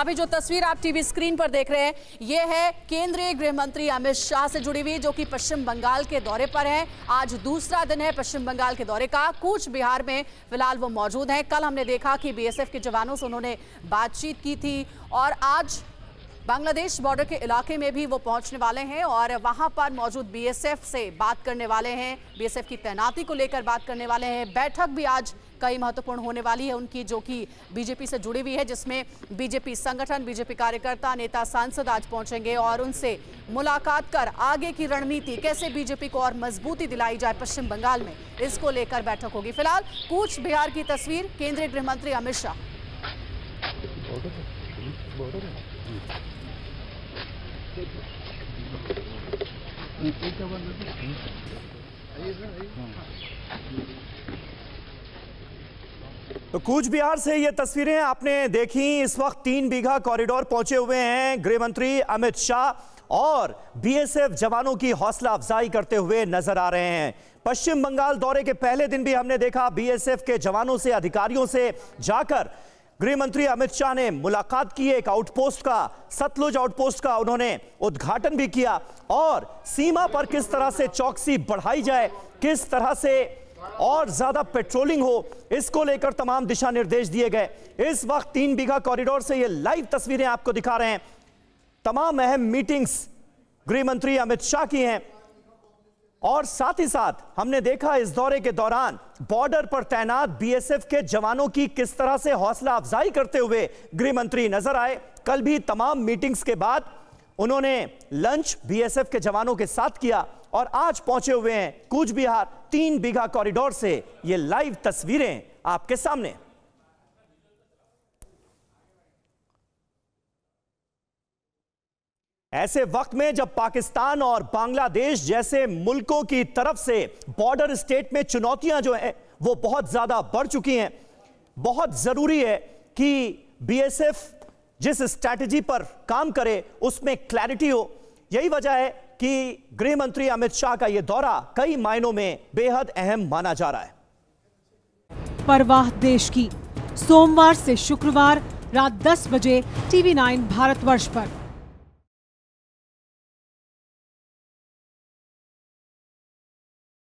अभी जो तस्वीर आप टीवी स्क्रीन पर देख रहे हैं ये है केंद्रीय गृह मंत्री अमित शाह से जुड़ी हुई जो कि पश्चिम बंगाल के दौरे पर हैं आज दूसरा दिन है पश्चिम बंगाल के दौरे का कूच बिहार में फिलहाल वो मौजूद हैं कल हमने देखा कि बीएसएफ के जवानों से उन्होंने बातचीत की थी और आज बांग्लादेश बॉर्डर के इलाके में भी वो पहुंचने वाले हैं और वहां पर मौजूद बीएसएफ से बात करने वाले हैं बीएसएफ की तैनाती को लेकर बात करने वाले हैं बैठक भी आज कई महत्वपूर्ण होने वाली है उनकी जो कि बीजेपी से जुड़ी हुई है जिसमें बीजेपी संगठन बीजेपी कार्यकर्ता नेता सांसद आज पहुंचेंगे और उनसे मुलाकात कर आगे की रणनीति कैसे बीजेपी को और मजबूती दिलाई जाए पश्चिम बंगाल में इसको लेकर बैठक होगी फिलहाल कूच बिहार की तस्वीर केंद्रीय गृह मंत्री अमित शाह हम्म। तो कूच बिहार से ये तस्वीरें आपने देखी इस वक्त तीन बीघा कॉरिडोर पहुंचे हुए हैं गृह मंत्री अमित शाह और बीएसएफ जवानों की हौसला अफजाई करते हुए नजर आ रहे हैं पश्चिम बंगाल दौरे के पहले दिन भी हमने देखा बीएसएफ के जवानों से अधिकारियों से जाकर गृह मंत्री अमित शाह ने मुलाकात की एक आउटपोस्ट का सतलुज आउटपोस्ट का उन्होंने उद्घाटन भी किया और सीमा पर किस तरह से चौकसी बढ़ाई जाए किस तरह से और ज्यादा पेट्रोलिंग हो इसको लेकर तमाम दिशा निर्देश दिए गए इस वक्त तीन बीघा कॉरिडोर से ये लाइव तस्वीरें आपको दिखा रहे हैं तमाम अहम मीटिंग्स गृह मंत्री अमित शाह की हैं और साथ ही साथ हमने देखा इस दौरे के दौरान बॉर्डर पर तैनात बीएसएफ के जवानों की किस तरह से हौसला अफजाई करते हुए गृह मंत्री नजर आए कल भी तमाम मीटिंग्स के बाद उन्होंने लंच बीएसएफ के जवानों के साथ किया और आज पहुंचे हुए हैं कूच बिहार तीन बीघा कॉरिडोर से ये लाइव तस्वीरें आपके सामने ऐसे वक्त में जब पाकिस्तान और बांग्लादेश जैसे मुल्कों की तरफ से बॉर्डर स्टेट में चुनौतियां जो हैं वो बहुत ज्यादा बढ़ चुकी हैं बहुत जरूरी है कि बीएसएफ जिस स्ट्रैटेजी पर काम करे उसमें क्लैरिटी हो यही वजह है कि गृह मंत्री अमित शाह का यह दौरा कई मायनों में बेहद अहम माना जा रहा है परवाह देश की सोमवार से शुक्रवार रात 10 बजे टीवी 9 भारतवर्ष पर